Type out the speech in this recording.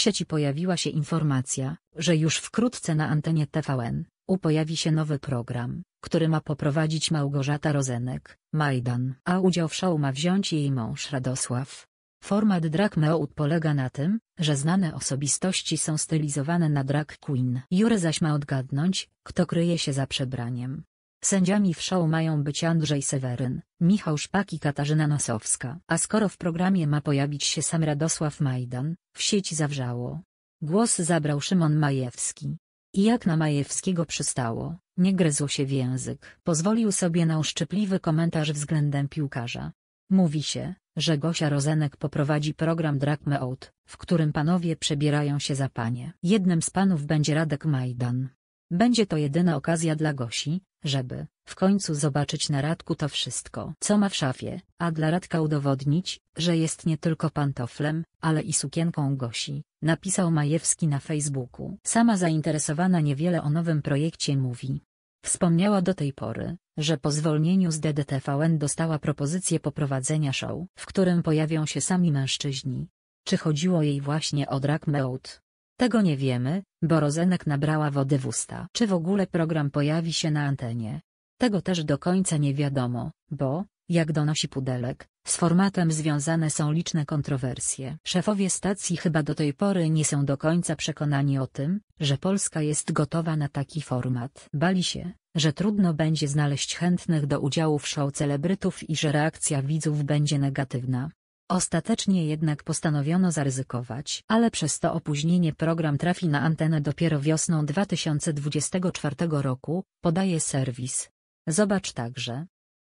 sieci pojawiła się informacja, że już wkrótce na antenie TVN U pojawi się nowy program, który ma poprowadzić Małgorzata Rozenek, Majdan, a udział w show ma wziąć jej mąż Radosław. Format drag meout polega na tym, że znane osobistości są stylizowane na drag queen. Jury zaś ma odgadnąć, kto kryje się za przebraniem. Sędziami w show mają być Andrzej Seweryn, Michał Szpak i Katarzyna Nosowska. A skoro w programie ma pojawić się sam Radosław Majdan, w sieci zawrzało. Głos zabrał Szymon Majewski. I jak na Majewskiego przystało, nie gryzł się w język. Pozwolił sobie na uszczypliwy komentarz względem piłkarza. Mówi się, że Gosia Rozenek poprowadzi program Drakme Out, w którym panowie przebierają się za panie. Jednym z panów będzie Radek Majdan. Będzie to jedyna okazja dla Gosi, żeby w końcu zobaczyć na Radku to wszystko, co ma w szafie, a dla Radka udowodnić, że jest nie tylko pantoflem, ale i sukienką Gosi, napisał Majewski na Facebooku. Sama zainteresowana niewiele o nowym projekcie mówi. Wspomniała do tej pory, że po zwolnieniu z DDTVN dostała propozycję poprowadzenia show, w którym pojawią się sami mężczyźni. Czy chodziło jej właśnie o drag mode? Tego nie wiemy, bo Rozenek nabrała wody w usta. Czy w ogóle program pojawi się na antenie? Tego też do końca nie wiadomo, bo, jak donosi Pudelek, z formatem związane są liczne kontrowersje. Szefowie stacji chyba do tej pory nie są do końca przekonani o tym, że Polska jest gotowa na taki format. Bali się, że trudno będzie znaleźć chętnych do udziału w show celebrytów i że reakcja widzów będzie negatywna. Ostatecznie jednak postanowiono zaryzykować, ale przez to opóźnienie program trafi na antenę dopiero wiosną 2024 roku, podaje serwis. Zobacz także,